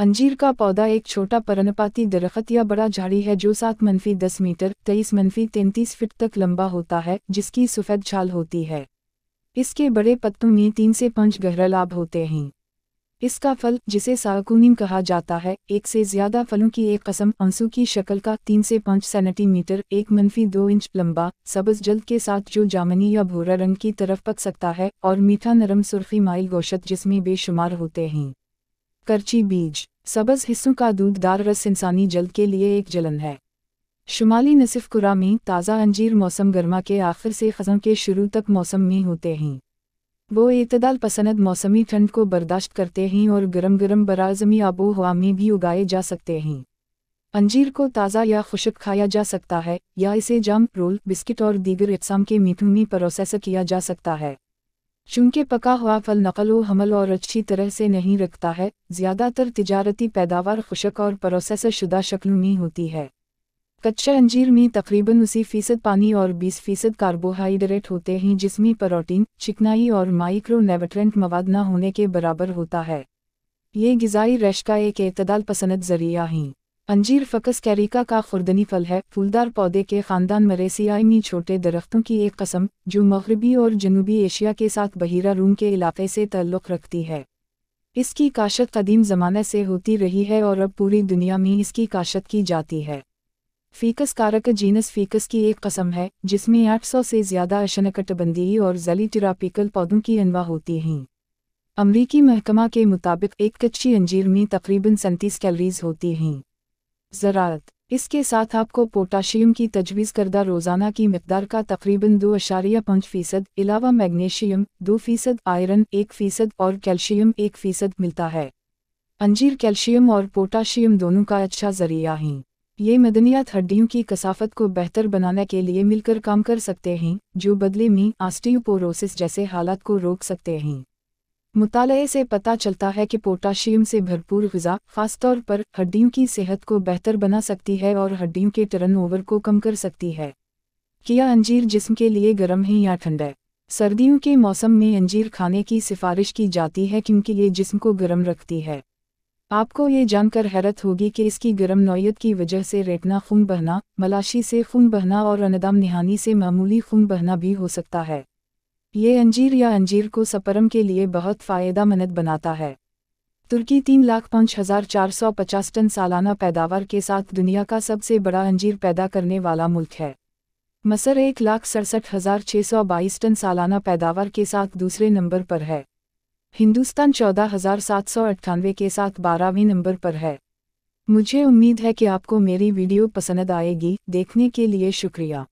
अंजीर का पौधा एक छोटा परनपाती दरख्त या बड़ा झाड़ी है जो सात मनफी दस मीटर तेईस मनफी तैंतीस फिट तक लंबा होता है जिसकी सफ़ेद छाल होती है इसके बड़े पत्तों में तीन से पाँच गहरा लाभ होते हैं इसका फल जिसे साकुनिम कहा जाता है एक से ज्यादा फलों की एक कसम अंसू की शक्ल का तीन से पाँच सेंटीमीटर एक मनफी दो इंच लंबा सब्ज जल के साथ जो जामनी या भूरा रंग की तरफ पक सकता है और मीठा नरम सुर्खी माइल गोशत जिसमें बेशुमार होते हैं करची बीज सबज हिस्सों का दूधदार रस इंसानी जल्द के लिए एक जलन है शुमाली नसिफकुरा में ताज़ा अंजीर मौसम गर्मा के आखिर से ख़ज़म के शुरू तक मौसम में होते हैं वो इतदाल पसंद मौसमी ठंड को बर्दाश्त करते हैं और गर्म गर्म बराज़मी आबो हवा में भी उगाए जा सकते हैं अंजीर को ताज़ा या खुशक खाया जा सकता है या इसे जाम रोल बिस्किट और दीगर इकसाम के मीठों में प्रोसेस किया जा सकता है चूंकि पका हुआ फल नकलो हमल और अच्छी तरह से नहीं रखता है ज़्यादातर तजारती पैदावार खुशक और प्रोसेसर शुदा शक्ल में होती है कच्चा अंजीर में तकरीबन उसी फीसद पानी और 20 फीसद कार्बोहाइड्रेट होते हैं जिसमें प्रोटीन चिकनाई और माइक्रोनेवट्रेंट मवाद न होने के बराबर होता है ये गज़ाई रश का एक अतदाल पसंद जरिया हैं अंजीर फकस कैरिका का खुर्दनी फल है फूलदार पौधे के खानदान मरेसियाई में छोटे दरख्तों की एक कसम जो मगरबी और जनूबी एशिया के साथ बहिरा रूम के इलाके से तल्लुक़ रखती है इसकी काशत कदीम ज़माने से होती रही है और अब पूरी दुनिया में इसकी काशत की जाती है फीकस कारक जीनस फीकस की एक कसम है जिसमें 800 से ज़्यादा अशनकटबंदी और जलीटरापिकल पौधों की अनवा होती हैं अमरीकी महकमा के मुताबिक एक कच्ची अंजीर में तकरीबन सैंतीस कैलरीज होती हैं ज़रात इसके साथ आपको पोटाशियम की तजवीज़ करदा रोज़ाना की मकदार का तकरीबन दो अशारिया पाँच फ़ीसद अलावा मैग्नीशियम दो फ़ीसद आयरन एक फ़ीसद और कैल्शियम एक फ़ीसद मिलता है अंजीर कैल्शियम और पोटाशियम दोनों का अच्छा ज़रिया हैं ये मदनियात हड्डियों की कसाफत को बेहतर बनाने के लिए मिलकर काम कर सकते हैं जो बदले में आस्टियोपोरोसिस जैसे हालात को रोक सकते हैं मुताले से पता चलता है कि पोटाशियम से भरपूर गज़ा खासतौर पर हड्डियों की सेहत को बेहतर बना सकती है और हड्डियों के टर्नओवर को कम कर सकती है किया अंजीर जिस्म के लिए गर्म है या ठंडा सर्दियों के मौसम में अंजीर खाने की सिफारिश की जाती है क्योंकि ये जिस्म को गर्म रखती है आपको ये जानकर हैरत होगी कि इसकी गर्म नौयत की वजह से रेटना खून बहना मलाशी से खून बहना और अनदम निहानी से मामूली खून बहना भी हो सकता है ये अंजीर या अंजीर को सपरम के लिए बहुत फ़ायदामंद बनाता है तुर्की तीन लाख पाँच हज़ार चार सौ पचास टन सालाना पैदावार के साथ दुनिया का सबसे बड़ा अंजीर पैदा करने वाला मुल्क है मसर एक लाख सड़सठ हज़ार छः सौ बाईस टन सालाना पैदावार के साथ दूसरे नंबर पर है हिंदुस्तान चौदह हज़ार सात सौ अट्ठानवे के साथ बारहवें नंबर पर है मुझे उम्मीद है कि आपको मेरी वीडियो पसंद आएगी देखने के लिए शुक्रिया